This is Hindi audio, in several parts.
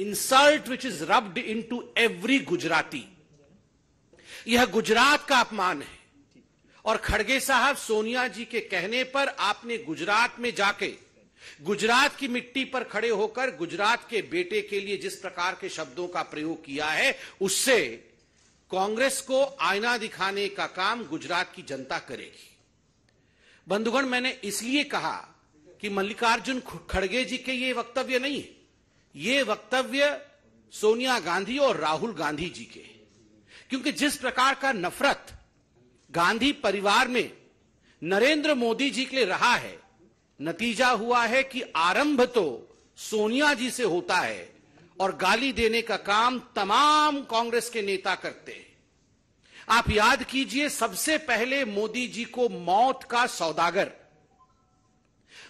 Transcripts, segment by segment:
Insult which is rubbed into every Gujarati यह गुजरात का अपमान है और खड़गे साहब सोनिया जी के कहने पर आपने गुजरात में जाके गुजरात की मिट्टी पर खड़े होकर गुजरात के बेटे के लिए जिस प्रकार के शब्दों का प्रयोग किया है उससे कांग्रेस को आईना दिखाने का काम गुजरात की जनता करेगी बंधुगण मैंने इसलिए कहा कि मल्लिकार्जुन खड़गे जी के ये वक्तव्य नहीं है ये वक्तव्य सोनिया गांधी और राहुल गांधी जी के क्योंकि जिस प्रकार का नफरत गांधी परिवार में नरेंद्र मोदी जी के लिए रहा है नतीजा हुआ है कि आरंभ तो सोनिया जी से होता है और गाली देने का काम तमाम कांग्रेस के नेता करते हैं आप याद कीजिए सबसे पहले मोदी जी को मौत का सौदागर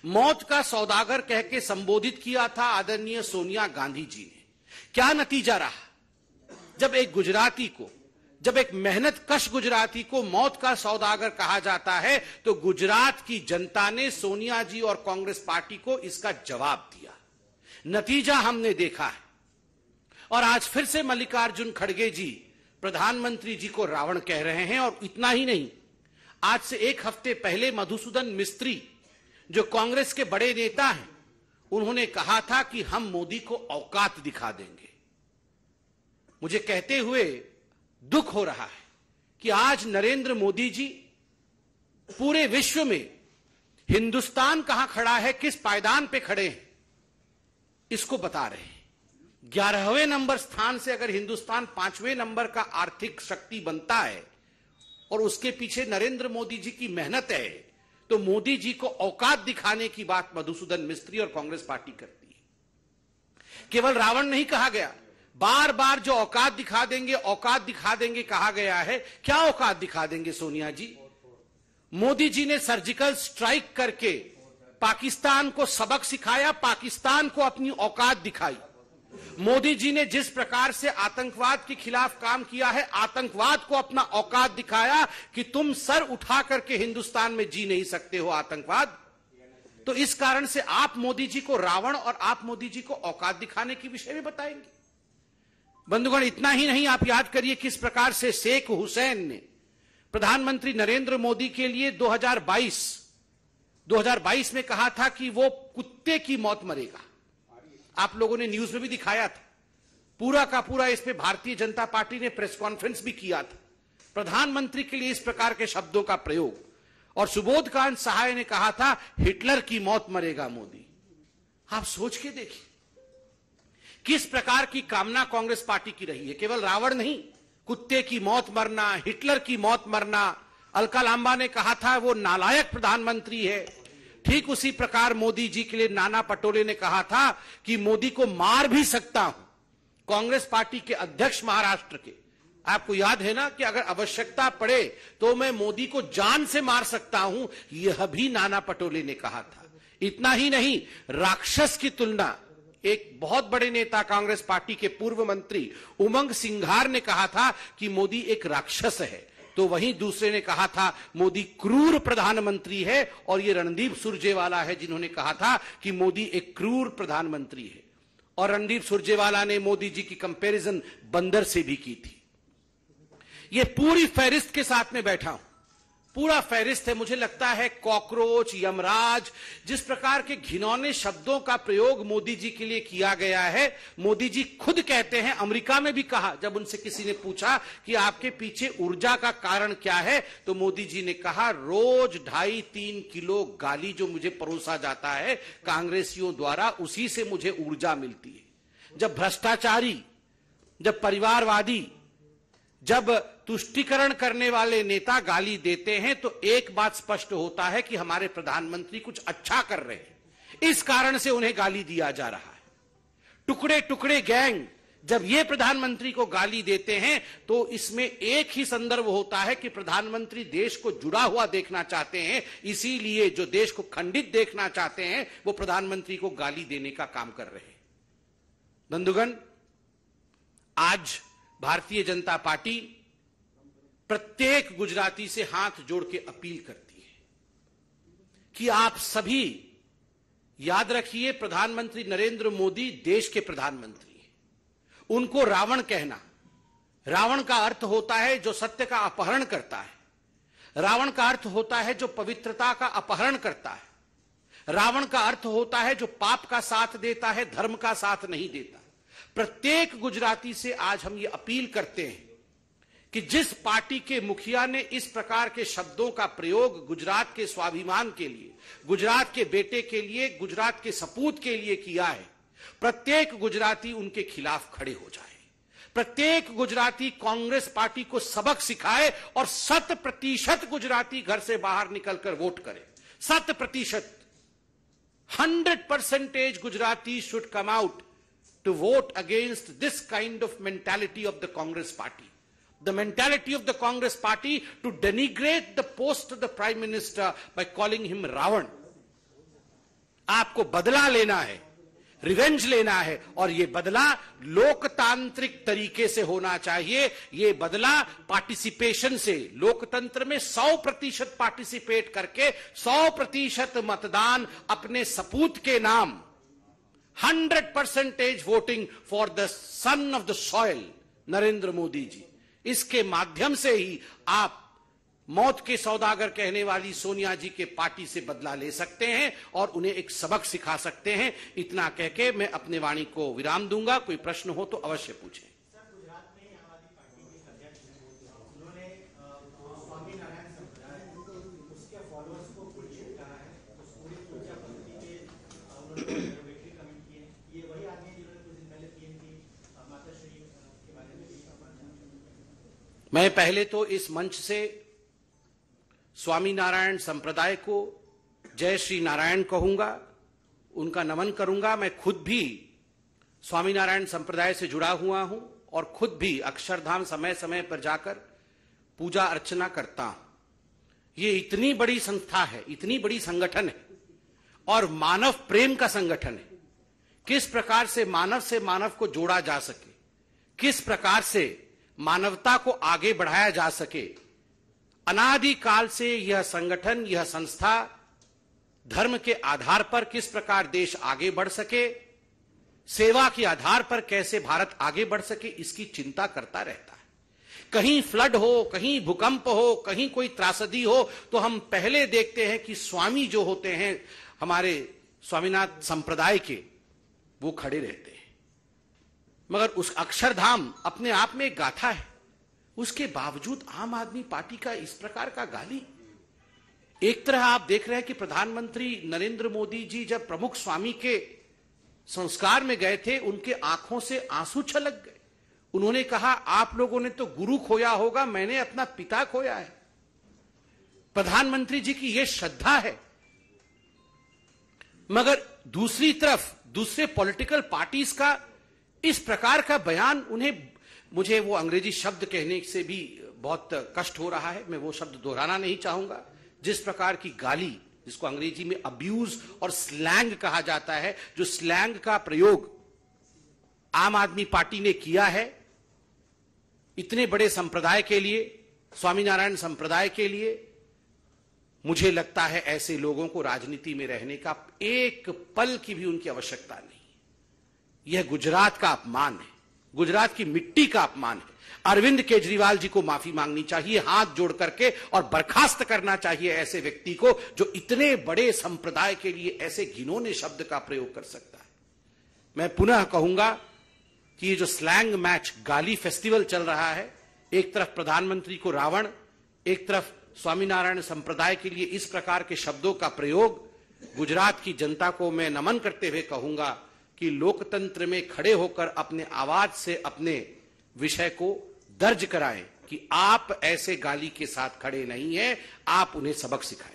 मौत का सौदागर कह के संबोधित किया था आदरणीय सोनिया गांधी जी ने क्या नतीजा रहा जब एक गुजराती को जब एक मेहनत कश गुजराती को मौत का सौदागर कहा जाता है तो गुजरात की जनता ने सोनिया जी और कांग्रेस पार्टी को इसका जवाब दिया नतीजा हमने देखा है और आज फिर से मल्लिकार्जुन खड़गे जी प्रधानमंत्री जी को रावण कह रहे हैं और इतना ही नहीं आज से एक हफ्ते पहले मधुसूदन मिस्त्री जो कांग्रेस के बड़े नेता हैं उन्होंने कहा था कि हम मोदी को औकात दिखा देंगे मुझे कहते हुए दुख हो रहा है कि आज नरेंद्र मोदी जी पूरे विश्व में हिंदुस्तान कहां खड़ा है किस पायदान पे खड़े हैं इसको बता रहे हैं ग्यारहवें नंबर स्थान से अगर हिंदुस्तान पांचवें नंबर का आर्थिक शक्ति बनता है और उसके पीछे नरेंद्र मोदी जी की मेहनत है तो मोदी जी को औकात दिखाने की बात मधुसूदन मिस्त्री और कांग्रेस पार्टी करती है केवल रावण नहीं कहा गया बार बार जो औकात दिखा देंगे औकात दिखा देंगे कहा गया है क्या औकात दिखा देंगे सोनिया जी मोदी जी ने सर्जिकल स्ट्राइक करके पाकिस्तान को सबक सिखाया पाकिस्तान को अपनी औकात दिखाई मोदी जी ने जिस प्रकार से आतंकवाद के खिलाफ काम किया है आतंकवाद को अपना औकात दिखाया कि तुम सर उठा करके हिंदुस्तान में जी नहीं सकते हो आतंकवाद तो इस कारण से आप मोदी जी को रावण और आप मोदी जी को औकात दिखाने के विषय में बताएंगे बंधुगण इतना ही नहीं आप याद करिए किस प्रकार से शेख हुसैन ने प्रधानमंत्री नरेंद्र मोदी के लिए 2022 2022 में कहा था कि वो कुत्ते की मौत मरेगा आप लोगों ने न्यूज में भी दिखाया था पूरा का पूरा इस पे भारतीय जनता पार्टी ने प्रेस कॉन्फ्रेंस भी किया था प्रधानमंत्री के लिए इस प्रकार के शब्दों का प्रयोग और सुबोध कांत सहाय ने कहा था हिटलर की मौत मरेगा मोदी आप सोच के देखिए किस प्रकार की कामना कांग्रेस पार्टी की रही है केवल रावण नहीं कुत्ते की मौत मरना हिटलर की मौत मरना अलका लांबा ने कहा था वो नालायक प्रधानमंत्री है ठीक उसी प्रकार मोदी जी के लिए नाना पटोले ने कहा था कि मोदी को मार भी सकता हूं कांग्रेस पार्टी के अध्यक्ष महाराष्ट्र के आपको याद है ना कि अगर आवश्यकता पड़े तो मैं मोदी को जान से मार सकता हूं यह भी नाना पटोले ने कहा था इतना ही नहीं राक्षस की तुलना एक बहुत बड़े नेता कांग्रेस पार्टी के पूर्व मंत्री उमंग सिंघार ने कहा था कि मोदी एक राक्षस है तो वहीं दूसरे ने कहा था मोदी क्रूर प्रधानमंत्री है और ये रणदीप सुरजेवाला है जिन्होंने कहा था कि मोदी एक क्रूर प्रधानमंत्री है और रणदीप सुरजेवाला ने मोदी जी की कंपैरिजन बंदर से भी की थी ये पूरी फहरिस्त के साथ में बैठा हूं पूरा फहरिस्त है मुझे लगता है कॉकरोच यमराज जिस प्रकार के घिनौने शब्दों का प्रयोग मोदी जी के लिए किया गया है मोदी जी खुद कहते हैं अमेरिका में भी कहा जब उनसे किसी ने पूछा कि आपके पीछे ऊर्जा का कारण क्या है तो मोदी जी ने कहा रोज ढाई तीन किलो गाली जो मुझे परोसा जाता है कांग्रेसियों द्वारा उसी से मुझे ऊर्जा मिलती है जब भ्रष्टाचारी जब परिवारवादी जब तुष्टिकरण करने वाले नेता गाली देते हैं तो एक बात स्पष्ट होता है कि हमारे प्रधानमंत्री कुछ अच्छा कर रहे हैं इस कारण से उन्हें गाली दिया जा रहा है टुकड़े टुकड़े गैंग जब ये प्रधानमंत्री को गाली देते हैं तो इसमें एक ही संदर्भ होता है कि प्रधानमंत्री देश को जुड़ा हुआ देखना चाहते हैं इसीलिए जो देश को खंडित देखना चाहते हैं वो प्रधानमंत्री को गाली देने का काम कर रहे हैं बंधुगण आज भारतीय जनता पार्टी प्रत्येक गुजराती से हाथ जोड़ के अपील करती है कि आप सभी याद रखिए प्रधानमंत्री नरेंद्र मोदी देश के प्रधानमंत्री हैं उनको रावण कहना रावण का अर्थ होता है जो सत्य का अपहरण करता है रावण का अर्थ होता है जो पवित्रता का अपहरण करता है रावण का अर्थ होता है जो पाप का साथ देता है धर्म का साथ नहीं देता प्रत्येक गुजराती से आज हम ये अपील करते हैं कि जिस पार्टी के मुखिया ने इस प्रकार के शब्दों का प्रयोग गुजरात के स्वाभिमान के लिए गुजरात के बेटे के लिए गुजरात के सपूत के लिए किया है प्रत्येक गुजराती उनके खिलाफ खड़े हो जाए प्रत्येक गुजराती कांग्रेस पार्टी को सबक सिखाए और शत प्रतिशत गुजराती घर से बाहर निकलकर वोट करे शत प्रतिशत hundred percentage Gujarati should come out to vote against this kind of mentality of the Congress party. The mentality of the Congress party to denigrate the post of the Prime Minister by calling him Ravan. आपको बदला लेना है रिवेंज लेना है और ये बदला लोकतांत्रिक तरीके से होना चाहिए ये बदला पार्टिसिपेशन से लोकतंत्र में 100 प्रतिशत पार्टिसिपेट करके 100 प्रतिशत मतदान अपने सपूत के नाम hundred percentage voting for the son of the soil Narendra Modi ji इसके माध्यम से ही आप मौत के सौदागर कहने वाली सोनिया जी के पार्टी से बदला ले सकते हैं और उन्हें एक सबक सिखा सकते हैं इतना कह के मैं अपने वाणी को विराम दूंगा कोई प्रश्न हो तो अवश्य पूछें मैं पहले तो इस मंच से स्वामी नारायण संप्रदाय को जय श्री नारायण कहूंगा उनका नमन करूंगा मैं खुद भी स्वामी नारायण संप्रदाय से जुड़ा हुआ हूं और खुद भी अक्षरधाम समय समय पर जाकर पूजा अर्चना करता हूं ये इतनी बड़ी संस्था है इतनी बड़ी संगठन है और मानव प्रेम का संगठन है किस प्रकार से मानव से मानव को जोड़ा जा सके किस प्रकार से मानवता को आगे बढ़ाया जा सके अनादिकाल से यह संगठन यह संस्था धर्म के आधार पर किस प्रकार देश आगे बढ़ सके सेवा के आधार पर कैसे भारत आगे बढ़ सके इसकी चिंता करता रहता है कहीं फ्लड हो कहीं भूकंप हो कहीं कोई त्रासदी हो तो हम पहले देखते हैं कि स्वामी जो होते हैं हमारे स्वामीनाथ संप्रदाय के वो खड़े रहते हैं मगर उस अक्षरधाम अपने आप में एक गाथा है उसके बावजूद आम आदमी पार्टी का इस प्रकार का गाली एक तरह आप देख रहे हैं कि प्रधानमंत्री नरेंद्र मोदी जी जब प्रमुख स्वामी के संस्कार में गए थे उनके आंखों से आंसू छलक गए उन्होंने कहा आप लोगों ने तो गुरु खोया होगा मैंने अपना पिता खोया है प्रधानमंत्री जी की यह श्रद्धा है मगर दूसरी तरफ दूसरे पॉलिटिकल पार्टीज का इस प्रकार का बयान उन्हें मुझे वो अंग्रेजी शब्द कहने से भी बहुत कष्ट हो रहा है मैं वो शब्द दोहराना नहीं चाहूंगा जिस प्रकार की गाली जिसको अंग्रेजी में अब्यूज और स्लैंग कहा जाता है जो स्लैंग का प्रयोग आम आदमी पार्टी ने किया है इतने बड़े संप्रदाय के लिए स्वामीनारायण संप्रदाय के लिए मुझे लगता है ऐसे लोगों को राजनीति में रहने का एक पल की भी उनकी आवश्यकता नहीं यह गुजरात का अपमान है गुजरात की मिट्टी का अपमान है अरविंद केजरीवाल जी को माफी मांगनी चाहिए हाथ जोड़ करके और बर्खास्त करना चाहिए ऐसे व्यक्ति को जो इतने बड़े संप्रदाय के लिए ऐसे घिनोने शब्द का प्रयोग कर सकता है मैं पुनः कहूंगा कि ये जो स्लैंग मैच गाली फेस्टिवल चल रहा है एक तरफ प्रधानमंत्री को रावण एक तरफ स्वामीनारायण संप्रदाय के लिए इस प्रकार के शब्दों का प्रयोग गुजरात की जनता को मैं नमन करते हुए कहूंगा कि लोकतंत्र में खड़े होकर अपने आवाज से अपने विषय को दर्ज कराएं कि आप ऐसे गाली के साथ खड़े नहीं हैं आप उन्हें सबक सिखाएं